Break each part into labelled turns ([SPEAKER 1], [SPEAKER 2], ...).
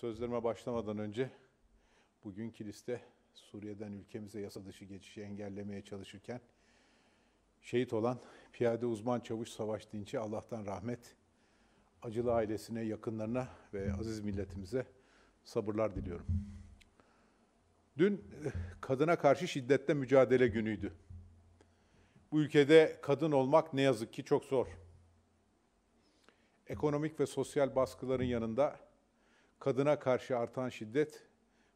[SPEAKER 1] Sözlerime başlamadan önce bugünkü liste Suriye'den ülkemize yasa dışı geçişi engellemeye çalışırken şehit olan piyade uzman çavuş Savaş Dinç'i Allah'tan rahmet, acılı ailesine, yakınlarına ve aziz milletimize sabırlar diliyorum. Dün eh, kadına karşı şiddette mücadele günüydü. Bu ülkede kadın olmak ne yazık ki çok zor. Ekonomik ve sosyal baskıların yanında kadına karşı artan şiddet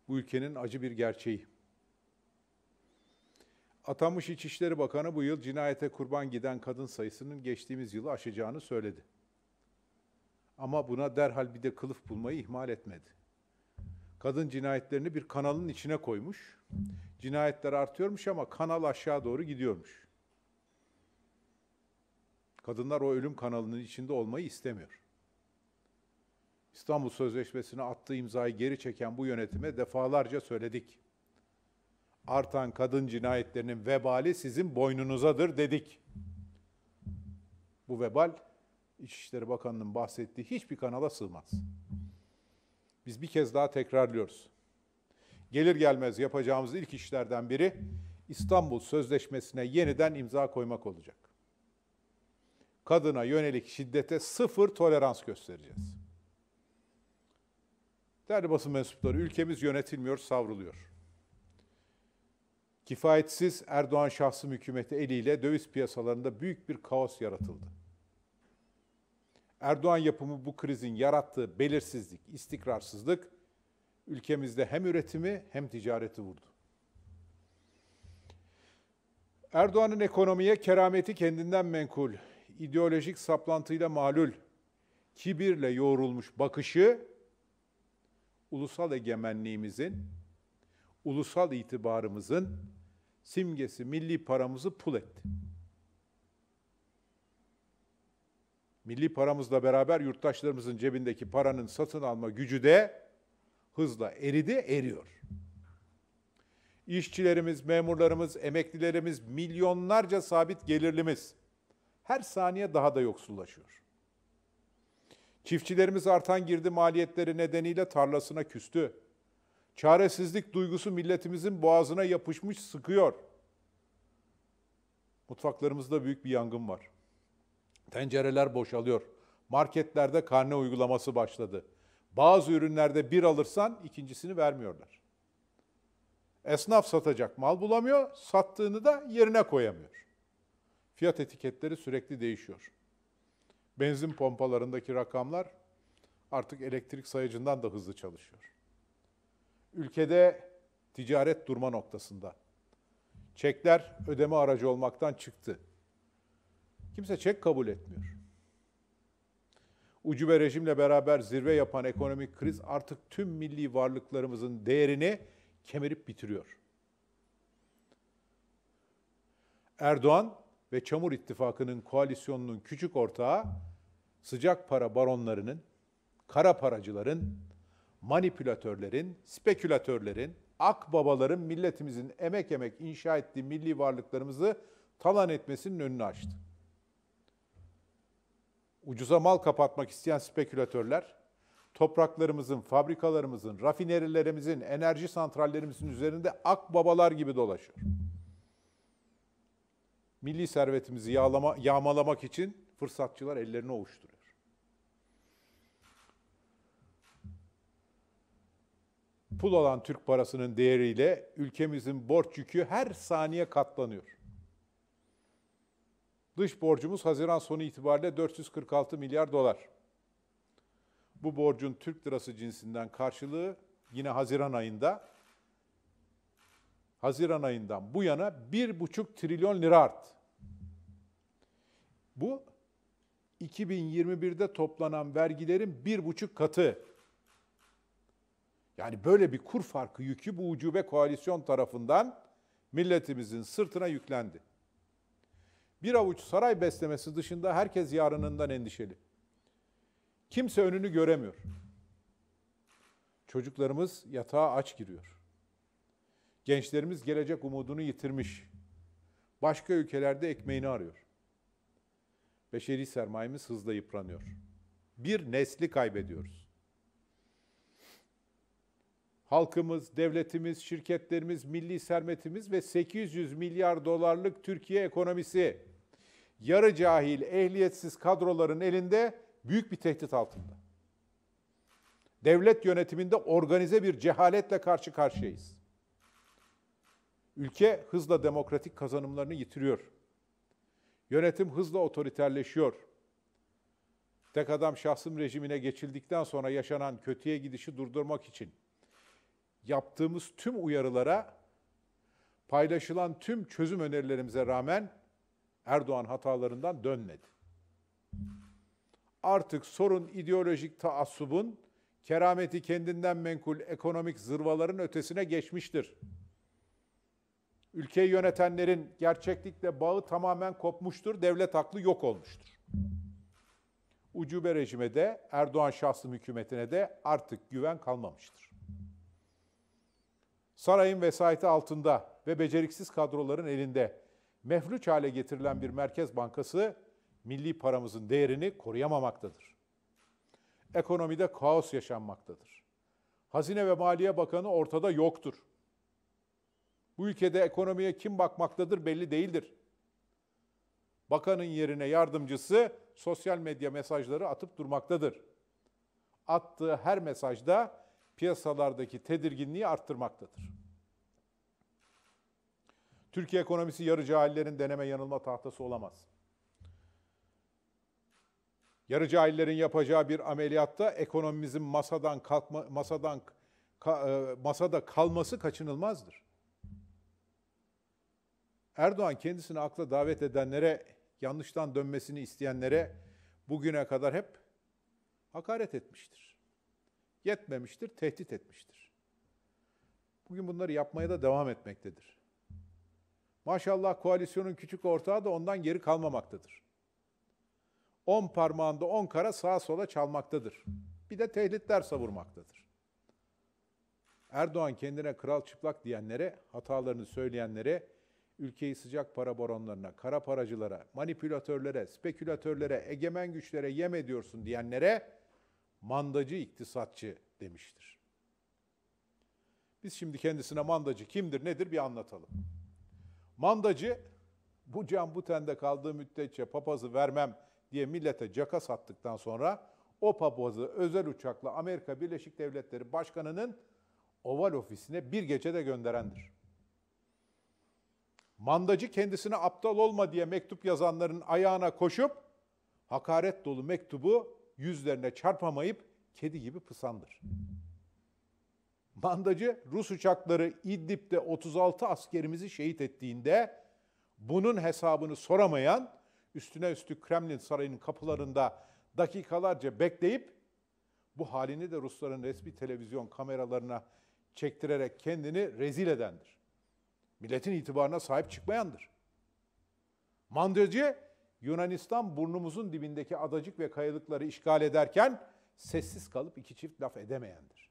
[SPEAKER 1] bu ülkenin acı bir gerçeği. Atanmış İçişleri Bakanı bu yıl cinayete kurban giden kadın sayısının geçtiğimiz yılı aşacağını söyledi. Ama buna derhal bir de kılıf bulmayı ihmal etmedi. Kadın cinayetlerini bir kanalın içine koymuş. Cinayetler artıyormuş ama kanal aşağı doğru gidiyormuş. Kadınlar o ölüm kanalının içinde olmayı istemiyor. İstanbul Sözleşmesi'ne attığı imzayı geri çeken bu yönetime defalarca söyledik. Artan kadın cinayetlerinin vebali sizin boynunuzadır dedik. Bu vebal İçişleri Bakanı'nın bahsettiği hiçbir kanala sığmaz. Biz bir kez daha tekrarlıyoruz. Gelir gelmez yapacağımız ilk işlerden biri İstanbul Sözleşmesi'ne yeniden imza koymak olacak. Kadına yönelik şiddete sıfır tolerans göstereceğiz. Değerli basın mensupları, ülkemiz yönetilmiyor, savruluyor. Kifayetsiz Erdoğan şahsı hükümeti eliyle döviz piyasalarında büyük bir kaos yaratıldı. Erdoğan yapımı bu krizin yarattığı belirsizlik, istikrarsızlık ülkemizde hem üretimi hem ticareti vurdu. Erdoğan'ın ekonomiye kerameti kendinden menkul, ideolojik saplantıyla malul, kibirle yoğrulmuş bakışı ulusal egemenliğimizin, ulusal itibarımızın simgesi milli paramızı pul etti. Milli paramızla beraber yurttaşlarımızın cebindeki paranın satın alma gücü de hızla eridi, eriyor. İşçilerimiz, memurlarımız, emeklilerimiz, milyonlarca sabit gelirlimiz her saniye daha da yoksullaşıyor. Çiftçilerimiz artan girdi maliyetleri nedeniyle tarlasına küstü. Çaresizlik duygusu milletimizin boğazına yapışmış sıkıyor. Mutfaklarımızda büyük bir yangın var. Tencereler boşalıyor. Marketlerde karne uygulaması başladı. Bazı ürünlerde bir alırsan ikincisini vermiyorlar. Esnaf satacak mal bulamıyor, sattığını da yerine koyamıyor. Fiyat etiketleri sürekli değişiyor. Benzin pompalarındaki rakamlar artık elektrik sayıcından da hızlı çalışıyor. Ülkede ticaret durma noktasında. Çekler ödeme aracı olmaktan çıktı. Kimse çek kabul etmiyor. Ucube rejimle beraber zirve yapan ekonomik kriz artık tüm milli varlıklarımızın değerini kemirip bitiriyor. Erdoğan ve Çamur İttifakı'nın koalisyonunun küçük ortağı sıcak para baronlarının, kara paracıların, manipülatörlerin, spekülatörlerin, akbabaların milletimizin emek emek inşa ettiği milli varlıklarımızı talan etmesinin önünü açtı. Ucuza mal kapatmak isteyen spekülatörler, topraklarımızın, fabrikalarımızın, rafinerilerimizin, enerji santrallerimizin üzerinde akbabalar gibi dolaşıyor milli servetimizi yağlama, yağmalamak için fırsatçılar ellerini ovuşturuyor. Pul olan Türk parasının değeriyle ülkemizin borç yükü her saniye katlanıyor. Dış borcumuz Haziran sonu itibariyle 446 milyar dolar. Bu borcun Türk lirası cinsinden karşılığı yine Haziran ayında Haziran ayından bu yana 1,5 trilyon lira art. Bu 2021'de toplanan vergilerin 1,5 katı. Yani böyle bir kur farkı yükü bu ucube koalisyon tarafından milletimizin sırtına yüklendi. Bir avuç saray beslemesi dışında herkes yarınından endişeli. Kimse önünü göremiyor. Çocuklarımız yatağa aç giriyor. Gençlerimiz gelecek umudunu yitirmiş. Başka ülkelerde ekmeğini arıyor. Beşeri sermayemiz hızla yıpranıyor. Bir nesli kaybediyoruz. Halkımız, devletimiz, şirketlerimiz, milli sermetimiz ve 800 milyar dolarlık Türkiye ekonomisi yarı cahil, ehliyetsiz kadroların elinde büyük bir tehdit altında. Devlet yönetiminde organize bir cehaletle karşı karşıyayız. Ülke hızla demokratik kazanımlarını yitiriyor. Yönetim hızla otoriterleşiyor. Tek adam şahsım rejimine geçildikten sonra yaşanan kötüye gidişi durdurmak için yaptığımız tüm uyarılara, paylaşılan tüm çözüm önerilerimize rağmen Erdoğan hatalarından dönmedi. Artık sorun ideolojik taassubun, kerameti kendinden menkul ekonomik zırvaların ötesine geçmiştir.'' Ülkeyi yönetenlerin gerçeklikle bağı tamamen kopmuştur, devlet aklı yok olmuştur. Ucube rejime de Erdoğan şahsı hükümetine de artık güven kalmamıştır. Sarayın vesayeti altında ve beceriksiz kadroların elinde mefluç hale getirilen bir merkez bankası milli paramızın değerini koruyamamaktadır. Ekonomide kaos yaşanmaktadır. Hazine ve Maliye Bakanı ortada yoktur. Bu ülkede ekonomiye kim bakmaktadır belli değildir. Bakanın yerine yardımcısı sosyal medya mesajları atıp durmaktadır. Attığı her mesajda piyasalardaki tedirginliği arttırmaktadır. Türkiye ekonomisi yarı cahillerin deneme yanılma tahtası olamaz. Yarı cahillerin yapacağı bir ameliyatta ekonomimizin masadan kalkma masadan e, masada kalması kaçınılmazdır. Erdoğan kendisini akla davet edenlere, yanlıştan dönmesini isteyenlere bugüne kadar hep hakaret etmiştir. Yetmemiştir, tehdit etmiştir. Bugün bunları yapmaya da devam etmektedir. Maşallah koalisyonun küçük ortağı da ondan geri kalmamaktadır. On parmağında on kara sağa sola çalmaktadır. Bir de tehditler savurmaktadır. Erdoğan kendine kral çıplak diyenlere, hatalarını söyleyenlere, ülkeyi sıcak para baronlarına, kara paracılara, manipülatörlere, spekülatörlere, egemen güçlere yem ediyorsun diyenlere mandacı iktisatçı demiştir. Biz şimdi kendisine mandacı kimdir nedir bir anlatalım. Mandacı bu can bu tende kaldığı müddetçe papazı vermem diye millete caka sattıktan sonra o papazı özel uçakla Amerika Birleşik Devletleri Başkanı'nın oval ofisine bir gecede gönderendir. Mandacı kendisine aptal olma diye mektup yazanların ayağına koşup hakaret dolu mektubu yüzlerine çarpamayıp kedi gibi pısandır. Mandacı Rus uçakları İdlib'de 36 askerimizi şehit ettiğinde bunun hesabını soramayan üstüne üstü Kremlin sarayının kapılarında dakikalarca bekleyip bu halini de Rusların resmi televizyon kameralarına çektirerek kendini rezil edendir. Milletin itibarına sahip çıkmayandır. Mandacı Yunanistan burnumuzun dibindeki adacık ve kayalıkları işgal ederken sessiz kalıp iki çift laf edemeyendir.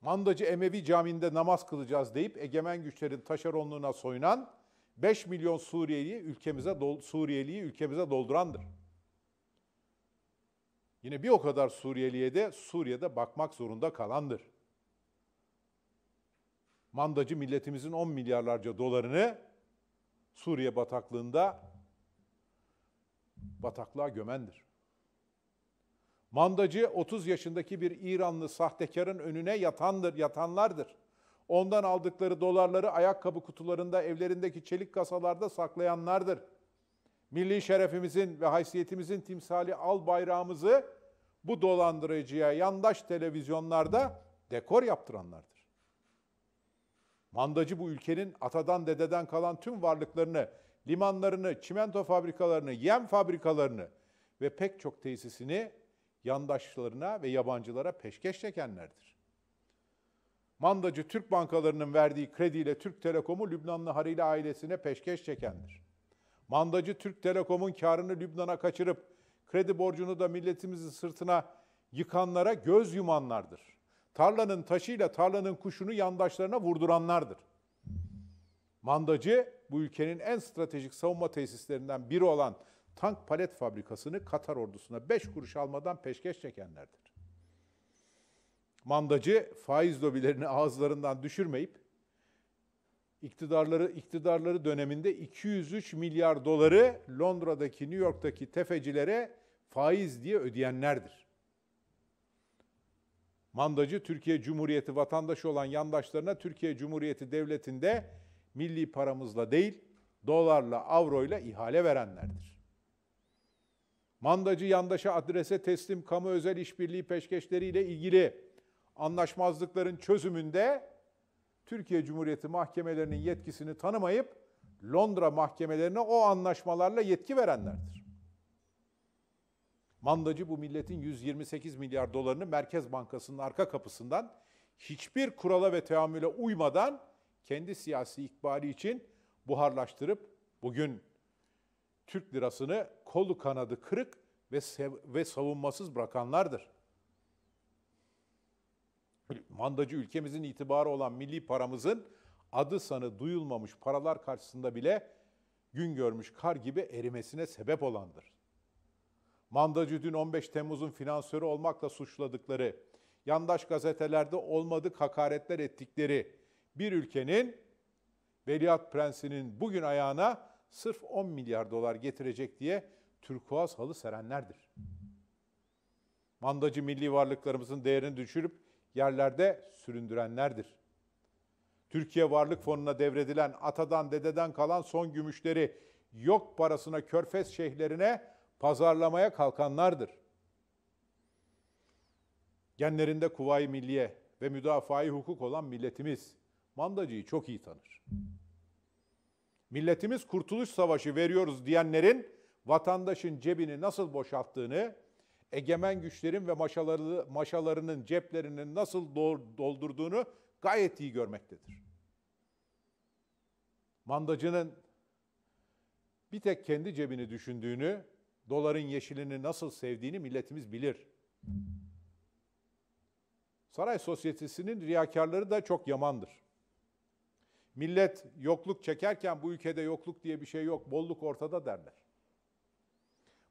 [SPEAKER 1] Mandacı Emevi Camii'nde namaz kılacağız deyip egemen güçlerin taşeronluğuna soyunan 5 milyon Suriyeli ülkemize Suriyeliyi ülkemize doldurandır. Yine bir o kadar Suriyeli'ye de Suriye'de bakmak zorunda kalandır mandacı milletimizin 10 milyarlarca dolarını Suriye bataklığında bataklığa gömendir. Mandacı 30 yaşındaki bir İranlı sahtekarın önüne yatandır, yatanlardır. Ondan aldıkları dolarları ayakkabı kutularında, evlerindeki çelik kasalarda saklayanlardır. Milli şerefimizin ve haysiyetimizin timsali al bayrağımızı bu dolandırıcıya yandaş televizyonlarda dekor yaptıranlardır. Mandacı bu ülkenin atadan dededen kalan tüm varlıklarını, limanlarını, çimento fabrikalarını, yem fabrikalarını ve pek çok tesisini yandaşlarına ve yabancılara peşkeş çekenlerdir. Mandacı Türk bankalarının verdiği krediyle Türk Telekom'u Lübnanlı Harili ailesine peşkeş çekendir. Mandacı Türk Telekom'un karını Lübnan'a kaçırıp kredi borcunu da milletimizin sırtına yıkanlara göz yumanlardır.'' tarlanın taşıyla tarlanın kuşunu yandaşlarına vurduranlardır. Mandacı bu ülkenin en stratejik savunma tesislerinden biri olan tank palet fabrikasını Katar ordusuna 5 kuruş almadan peşkeş çekenlerdir. Mandacı faiz lobilerini ağızlarından düşürmeyip iktidarları iktidarları döneminde 203 milyar doları Londra'daki, New York'taki tefecilere faiz diye ödeyenlerdir. Mandacı Türkiye Cumhuriyeti vatandaşı olan yandaşlarına Türkiye Cumhuriyeti Devleti'nde milli paramızla değil, dolarla, avroyla ihale verenlerdir. Mandacı yandaşa adrese teslim kamu özel işbirliği peşkeşleriyle ilgili anlaşmazlıkların çözümünde Türkiye Cumhuriyeti mahkemelerinin yetkisini tanımayıp Londra mahkemelerine o anlaşmalarla yetki verenlerdir. Mandacı bu milletin 128 milyar dolarını Merkez Bankası'nın arka kapısından hiçbir kurala ve teamüle uymadan kendi siyasi ikbali için buharlaştırıp bugün Türk lirasını kolu kanadı kırık ve sev- ve savunmasız bırakanlardır. Mandacı ülkemizin itibarı olan milli paramızın adı sanı duyulmamış paralar karşısında bile gün görmüş kar gibi erimesine sebep olandır. Mandacı dün 15 Temmuz'un finansörü olmakla suçladıkları, yandaş gazetelerde olmadık hakaretler ettikleri bir ülkenin Veliaht Prensi'nin bugün ayağına sırf 10 milyar dolar getirecek diye türkuaz halı serenlerdir. Mandacı milli varlıklarımızın değerini düşürüp yerlerde süründürenlerdir. Türkiye Varlık Fonu'na devredilen atadan dededen kalan son gümüşleri yok parasına körfez şeyhlerine pazarlamaya kalkanlardır. Genlerinde Kuvayi Milliye ve müdafai hukuk olan milletimiz mandacıyı çok iyi tanır. Milletimiz kurtuluş savaşı veriyoruz diyenlerin vatandaşın cebini nasıl boşalttığını, egemen güçlerin ve maşaları, maşalarının ceplerinin nasıl doldurduğunu gayet iyi görmektedir. Mandacının bir tek kendi cebini düşündüğünü doların yeşilini nasıl sevdiğini milletimiz bilir. Saray sosyetesinin riyakarları da çok yamandır. Millet yokluk çekerken bu ülkede yokluk diye bir şey yok, bolluk ortada derler.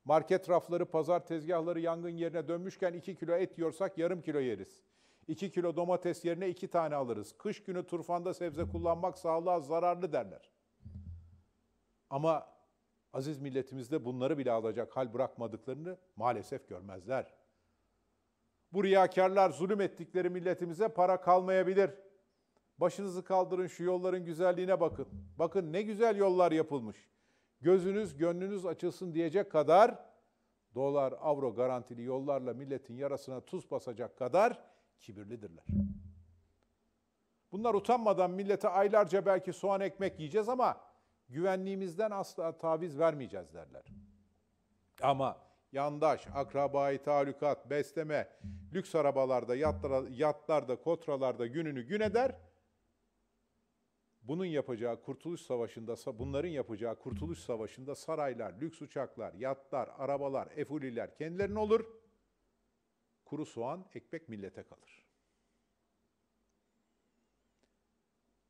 [SPEAKER 1] Market rafları, pazar tezgahları yangın yerine dönmüşken iki kilo et yiyorsak yarım kilo yeriz. 2 kilo domates yerine 2 tane alırız. Kış günü turfanda sebze kullanmak sağlığa zararlı derler. Ama aziz milletimizde bunları bile alacak hal bırakmadıklarını maalesef görmezler. Bu riyakarlar zulüm ettikleri milletimize para kalmayabilir. Başınızı kaldırın şu yolların güzelliğine bakın. Bakın ne güzel yollar yapılmış. Gözünüz gönlünüz açılsın diyecek kadar dolar, avro garantili yollarla milletin yarasına tuz basacak kadar kibirlidirler. Bunlar utanmadan millete aylarca belki soğan ekmek yiyeceğiz ama güvenliğimizden asla taviz vermeyeceğiz derler. Ama yandaş, akrabayı, talukat, besleme, lüks arabalarda, yatlarda, kotralarda gününü gün eder. Bunun yapacağı kurtuluş savaşında, bunların yapacağı kurtuluş savaşında saraylar, lüks uçaklar, yatlar, arabalar, efuliler kendilerine olur. Kuru soğan, ekmek millete kalır.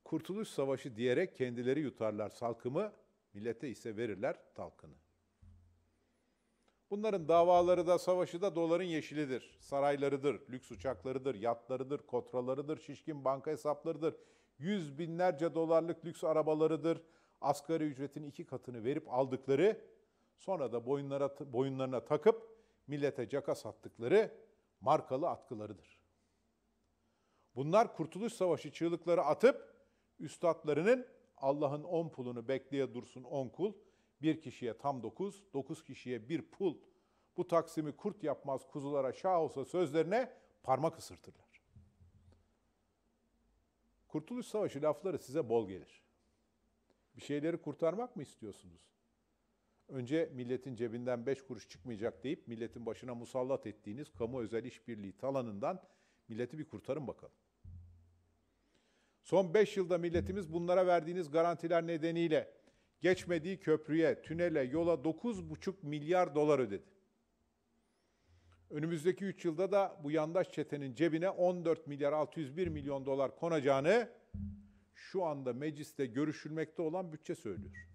[SPEAKER 1] Kurtuluş Savaşı diyerek kendileri yutarlar salkımı, millete ise verirler talkını. Bunların davaları da savaşı da doların yeşilidir, saraylarıdır, lüks uçaklarıdır, yatlarıdır, kotralarıdır, şişkin banka hesaplarıdır. Yüz binlerce dolarlık lüks arabalarıdır. Asgari ücretin iki katını verip aldıkları, sonra da boyunlara, boyunlarına takıp millete caka sattıkları markalı atkılarıdır. Bunlar Kurtuluş Savaşı çığlıkları atıp Üstadlarının Allah'ın on pulunu bekleye dursun on kul. Bir kişiye tam dokuz, dokuz kişiye bir pul. Bu taksimi kurt yapmaz kuzulara şah olsa sözlerine parmak ısırtırlar. Kurtuluş Savaşı lafları size bol gelir. Bir şeyleri kurtarmak mı istiyorsunuz? Önce milletin cebinden beş kuruş çıkmayacak deyip milletin başına musallat ettiğiniz kamu özel işbirliği talanından milleti bir kurtarın bakalım. Son 5 yılda milletimiz bunlara verdiğiniz garantiler nedeniyle geçmediği köprüye, tünele, yola 9,5 milyar dolar ödedi. Önümüzdeki 3 yılda da bu yandaş çetenin cebine 14 milyar 601 milyon dolar konacağını şu anda mecliste görüşülmekte olan bütçe söylüyor.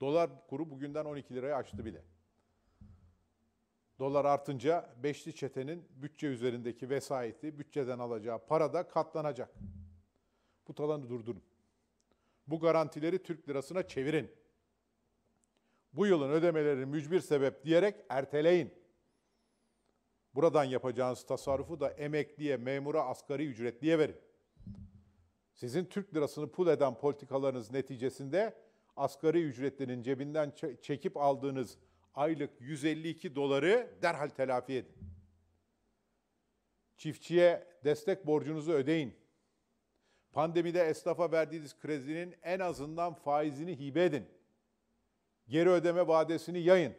[SPEAKER 1] Dolar kuru bugünden 12 liraya aştı bile. Dolar artınca beşli çetenin bütçe üzerindeki vesayeti, bütçeden alacağı para da katlanacak. Bu talanı durdurun. Bu garantileri Türk lirasına çevirin. Bu yılın ödemelerini mücbir sebep diyerek erteleyin. Buradan yapacağınız tasarrufu da emekliye, memura, asgari ücretliye verin. Sizin Türk lirasını pul eden politikalarınız neticesinde asgari ücretlinin cebinden çekip aldığınız aylık 152 doları derhal telafi edin. Çiftçiye destek borcunuzu ödeyin. Pandemide esnafa verdiğiniz kredinin en azından faizini hibe edin. Geri ödeme vadesini yayın.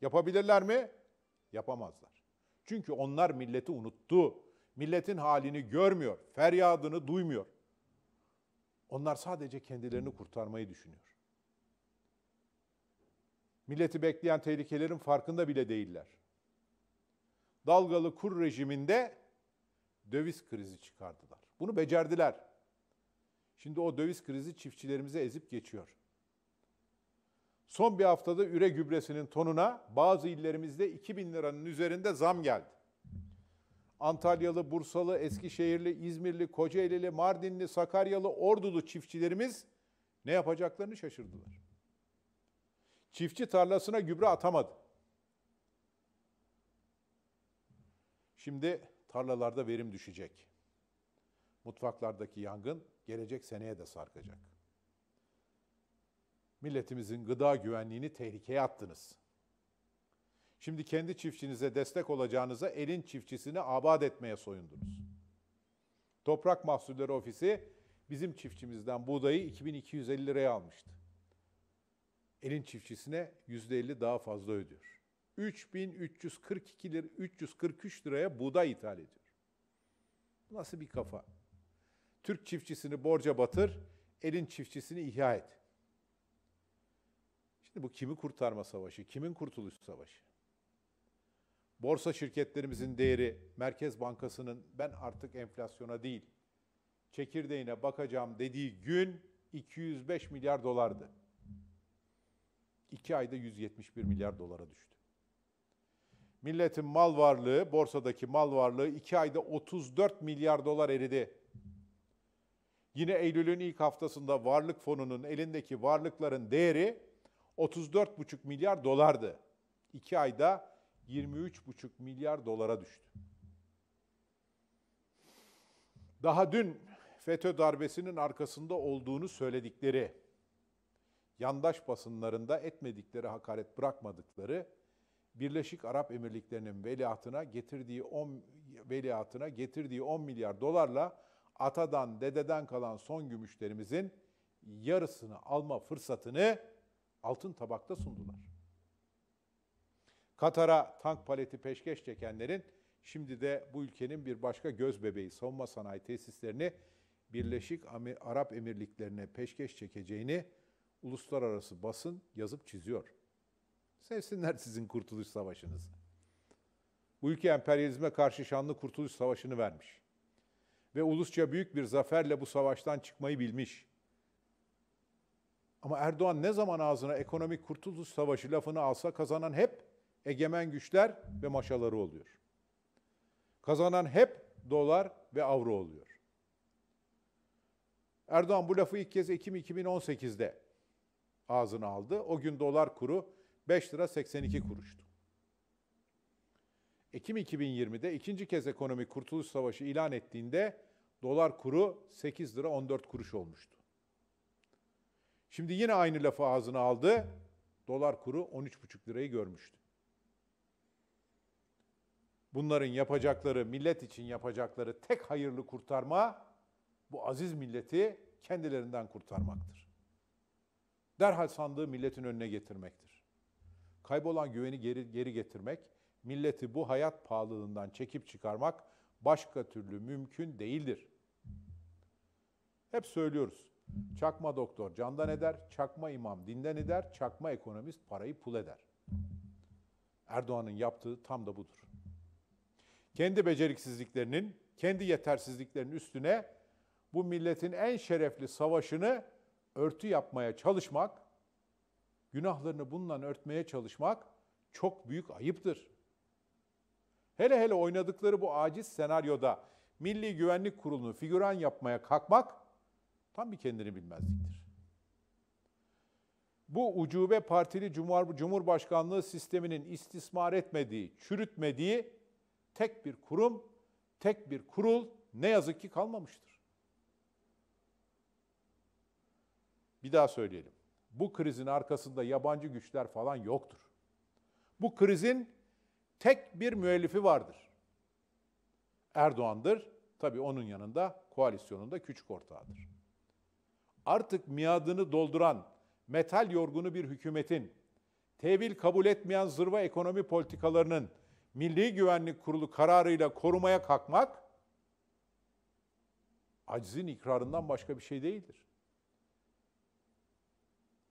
[SPEAKER 1] Yapabilirler mi? Yapamazlar. Çünkü onlar milleti unuttu. Milletin halini görmüyor, feryadını duymuyor. Onlar sadece kendilerini kurtarmayı düşünüyor milleti bekleyen tehlikelerin farkında bile değiller. Dalgalı kur rejiminde döviz krizi çıkardılar. Bunu becerdiler. Şimdi o döviz krizi çiftçilerimize ezip geçiyor. Son bir haftada üre gübresinin tonuna bazı illerimizde 2000 liranın üzerinde zam geldi. Antalyalı, Bursalı, Eskişehirli, İzmirli, Kocaelili, Mardinli, Sakaryalı, Ordulu çiftçilerimiz ne yapacaklarını şaşırdılar. Çiftçi tarlasına gübre atamadı. Şimdi tarlalarda verim düşecek. Mutfaklardaki yangın gelecek seneye de sarkacak. Milletimizin gıda güvenliğini tehlikeye attınız. Şimdi kendi çiftçinize destek olacağınıza elin çiftçisini abat etmeye soyundunuz. Toprak Mahsulleri Ofisi bizim çiftçimizden buğdayı 2250 liraya almıştı elin çiftçisine %50 daha fazla ödüyor. 3342 lira, 343 liraya buğday ithal ediyor. Nasıl bir kafa? Türk çiftçisini borca batır, elin çiftçisini ihya et. Şimdi bu kimi kurtarma savaşı, kimin kurtuluş savaşı? Borsa şirketlerimizin değeri Merkez Bankası'nın ben artık enflasyona değil, çekirdeğine bakacağım dediği gün 205 milyar dolardı. 2 ayda 171 milyar dolara düştü. Milletin mal varlığı, borsadaki mal varlığı 2 ayda 34 milyar dolar eridi. Yine Eylül'ün ilk haftasında varlık fonunun elindeki varlıkların değeri 34,5 milyar dolardı. 2 ayda 23,5 milyar dolara düştü. Daha dün FETÖ darbesinin arkasında olduğunu söyledikleri yandaş basınlarında etmedikleri hakaret bırakmadıkları Birleşik Arap Emirlikleri'nin veliahtına getirdiği 10 veliahtına getirdiği 10 milyar dolarla atadan, dededen kalan son gümüşlerimizin yarısını alma fırsatını altın tabakta sundular. Katar'a tank paleti peşkeş çekenlerin şimdi de bu ülkenin bir başka göz bebeği savunma sanayi tesislerini Birleşik Arap Emirlikleri'ne peşkeş çekeceğini uluslararası basın yazıp çiziyor. Sevsinler sizin kurtuluş savaşınızı. Bu ülke emperyalizme karşı şanlı kurtuluş savaşını vermiş. Ve ulusça büyük bir zaferle bu savaştan çıkmayı bilmiş. Ama Erdoğan ne zaman ağzına ekonomik kurtuluş savaşı lafını alsa kazanan hep egemen güçler ve maşaları oluyor. Kazanan hep dolar ve avro oluyor. Erdoğan bu lafı ilk kez Ekim 2018'de ağzına aldı. O gün dolar kuru 5 lira 82 kuruştu. Ekim 2020'de ikinci kez ekonomi kurtuluş savaşı ilan ettiğinde dolar kuru 8 lira 14 kuruş olmuştu. Şimdi yine aynı lafı ağzına aldı. Dolar kuru 13,5 lirayı görmüştü. Bunların yapacakları, millet için yapacakları tek hayırlı kurtarma bu aziz milleti kendilerinden kurtarmaktır derhal sandığı milletin önüne getirmektir. Kaybolan güveni geri, geri getirmek, milleti bu hayat pahalılığından çekip çıkarmak başka türlü mümkün değildir. Hep söylüyoruz. Çakma doktor candan eder, çakma imam dinden eder, çakma ekonomist parayı pul eder. Erdoğan'ın yaptığı tam da budur. Kendi beceriksizliklerinin, kendi yetersizliklerinin üstüne bu milletin en şerefli savaşını örtü yapmaya çalışmak, günahlarını bununla örtmeye çalışmak çok büyük ayıptır. Hele hele oynadıkları bu aciz senaryoda Milli Güvenlik Kurulu'nu figüran yapmaya kalkmak tam bir kendini bilmezliktir. Bu ucube partili Cumhurbaşkanlığı sisteminin istismar etmediği, çürütmediği tek bir kurum, tek bir kurul ne yazık ki kalmamıştır. Bir daha söyleyelim. Bu krizin arkasında yabancı güçler falan yoktur. Bu krizin tek bir müellifi vardır. Erdoğan'dır. Tabii onun yanında koalisyonunda küçük ortağıdır. Artık miadını dolduran metal yorgunu bir hükümetin tevil kabul etmeyen zırva ekonomi politikalarının Milli Güvenlik Kurulu kararıyla korumaya kalkmak aczin ikrarından başka bir şey değildir.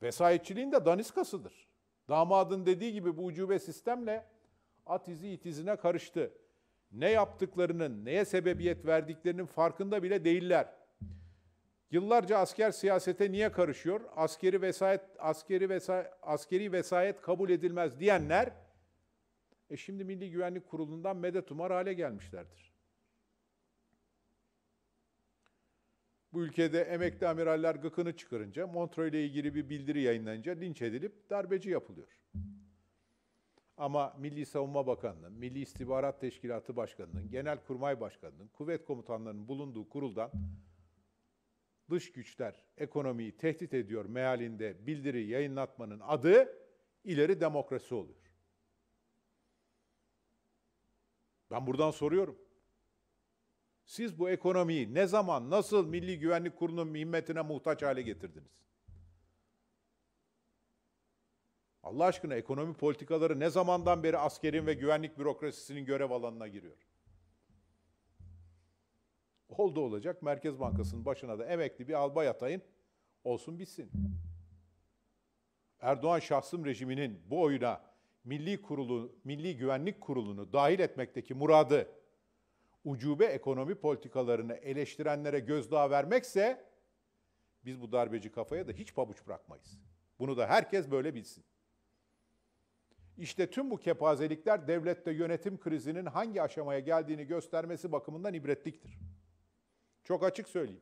[SPEAKER 1] Vesayetçiliğin de daniskasıdır. Damadın dediği gibi bu ucube sistemle at izi itizine karıştı. Ne yaptıklarının, neye sebebiyet verdiklerinin farkında bile değiller. Yıllarca asker siyasete niye karışıyor? Askeri vesayet askeri vesayet askeri vesayet kabul edilmez diyenler e şimdi Milli Güvenlik Kurulu'ndan medet umar hale gelmişlerdir. Bu ülkede emekli amiraller gıkını çıkarınca, Montreux ile ilgili bir bildiri yayınlanınca linç edilip darbeci yapılıyor. Ama Milli Savunma Bakanı'nın, Milli İstihbarat Teşkilatı Başkanı'nın, Genelkurmay Başkanı'nın, kuvvet komutanlarının bulunduğu kuruldan dış güçler ekonomiyi tehdit ediyor mealinde bildiri yayınlatmanın adı ileri demokrasi oluyor. Ben buradan soruyorum. Siz bu ekonomiyi ne zaman, nasıl Milli Güvenlik Kurulu'nun mimetine muhtaç hale getirdiniz? Allah aşkına ekonomi politikaları ne zamandan beri askerin ve güvenlik bürokrasisinin görev alanına giriyor? Oldu olacak Merkez Bankası'nın başına da emekli bir albay atayın, olsun bitsin. Erdoğan şahsım rejiminin bu oyuna Milli Kurulu, Milli Güvenlik Kurulu'nu dahil etmekteki muradı ucube ekonomi politikalarını eleştirenlere gözdağı vermekse biz bu darbeci kafaya da hiç pabuç bırakmayız. Bunu da herkes böyle bilsin. İşte tüm bu kepazelikler devlette yönetim krizinin hangi aşamaya geldiğini göstermesi bakımından ibretliktir. Çok açık söyleyeyim.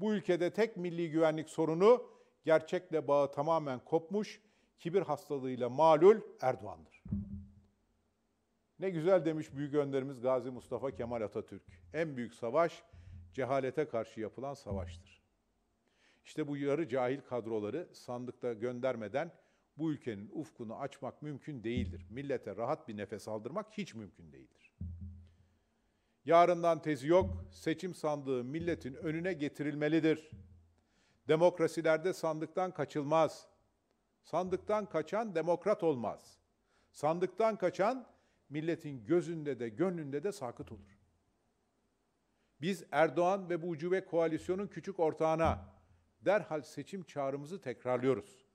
[SPEAKER 1] Bu ülkede tek milli güvenlik sorunu gerçekle bağı tamamen kopmuş, kibir hastalığıyla malul Erdoğan'dır. Ne güzel demiş büyük önderimiz Gazi Mustafa Kemal Atatürk. En büyük savaş cehalete karşı yapılan savaştır. İşte bu yarı cahil kadroları sandıkta göndermeden bu ülkenin ufkunu açmak mümkün değildir. Millete rahat bir nefes aldırmak hiç mümkün değildir. Yarından tezi yok, seçim sandığı milletin önüne getirilmelidir. Demokrasilerde sandıktan kaçılmaz. Sandıktan kaçan demokrat olmaz. Sandıktan kaçan milletin gözünde de gönlünde de sakıt olur. Biz Erdoğan ve bu ucube koalisyonun küçük ortağına derhal seçim çağrımızı tekrarlıyoruz.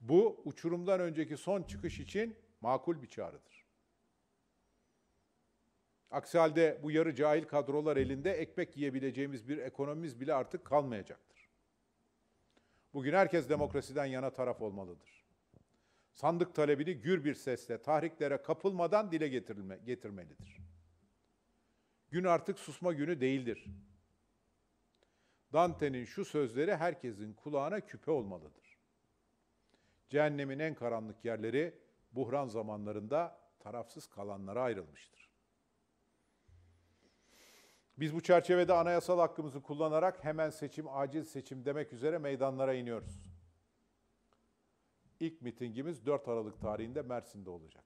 [SPEAKER 1] Bu uçurumdan önceki son çıkış için makul bir çağrıdır. Aksi halde bu yarı cahil kadrolar elinde ekmek yiyebileceğimiz bir ekonomimiz bile artık kalmayacaktır. Bugün herkes demokrasiden yana taraf olmalıdır sandık talebini gür bir sesle, tahriklere kapılmadan dile getirilme, getirmelidir. Gün artık susma günü değildir. Dante'nin şu sözleri herkesin kulağına küpe olmalıdır. Cehennemin en karanlık yerleri buhran zamanlarında tarafsız kalanlara ayrılmıştır. Biz bu çerçevede anayasal hakkımızı kullanarak hemen seçim, acil seçim demek üzere meydanlara iniyoruz ilk mitingimiz 4 Aralık tarihinde Mersin'de olacak.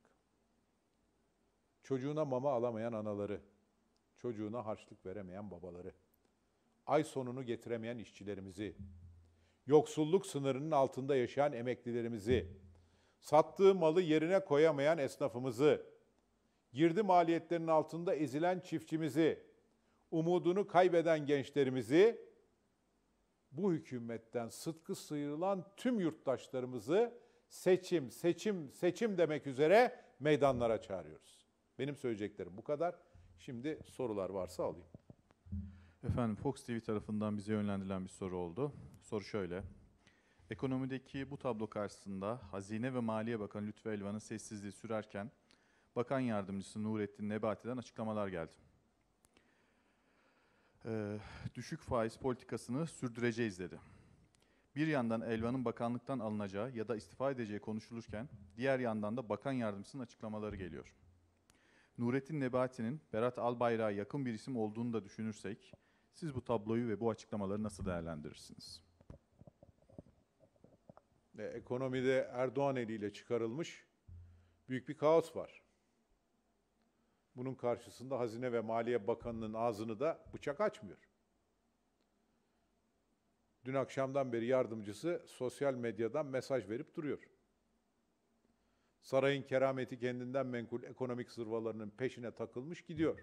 [SPEAKER 1] Çocuğuna mama alamayan anaları, çocuğuna harçlık veremeyen babaları, ay sonunu getiremeyen işçilerimizi, yoksulluk sınırının altında yaşayan emeklilerimizi, sattığı malı yerine koyamayan esnafımızı, girdi maliyetlerinin altında ezilen çiftçimizi, umudunu kaybeden gençlerimizi, bu hükümetten sıtkı sıyrılan tüm yurttaşlarımızı seçim, seçim, seçim demek üzere meydanlara çağırıyoruz. Benim söyleyeceklerim bu kadar. Şimdi sorular varsa alayım. Efendim Fox TV tarafından bize yönlendirilen bir soru oldu. Soru şöyle. Ekonomideki bu tablo karşısında Hazine ve Maliye Bakanı Lütfü Elvan'ın sessizliği sürerken Bakan Yardımcısı Nurettin Nebati'den açıklamalar geldi. Ee, düşük faiz politikasını sürdüreceğiz dedi. Bir yandan Elvan'ın bakanlıktan alınacağı ya da istifa edeceği konuşulurken diğer yandan da bakan yardımcısının açıklamaları geliyor. Nurettin Nebati'nin Berat Albayrak'a yakın bir isim olduğunu da düşünürsek siz bu tabloyu ve bu açıklamaları nasıl değerlendirirsiniz? E, ekonomide Erdoğan eliyle çıkarılmış büyük bir kaos var. Bunun karşısında Hazine ve Maliye Bakanı'nın ağzını da bıçak açmıyor. Dün akşamdan beri yardımcısı sosyal medyadan mesaj verip duruyor. Sarayın kerameti kendinden menkul ekonomik zırvalarının peşine takılmış gidiyor.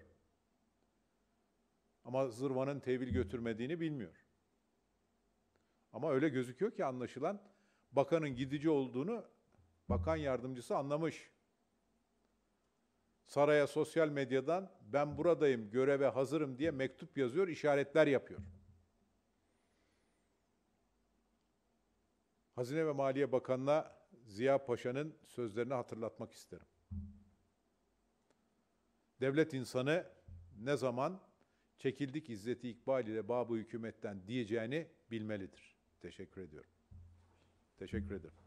[SPEAKER 1] Ama zırvanın tevil götürmediğini bilmiyor. Ama öyle gözüküyor ki anlaşılan bakanın gidici olduğunu bakan yardımcısı anlamış. Saraya sosyal medyadan ben buradayım, göreve hazırım diye mektup yazıyor, işaretler yapıyor. Hazine ve Maliye Bakanı'na Ziya Paşa'nın sözlerini hatırlatmak isterim. Devlet insanı ne zaman çekildik izzeti ikbal ile babu hükümetten diyeceğini bilmelidir. Teşekkür ediyorum. Teşekkür ederim.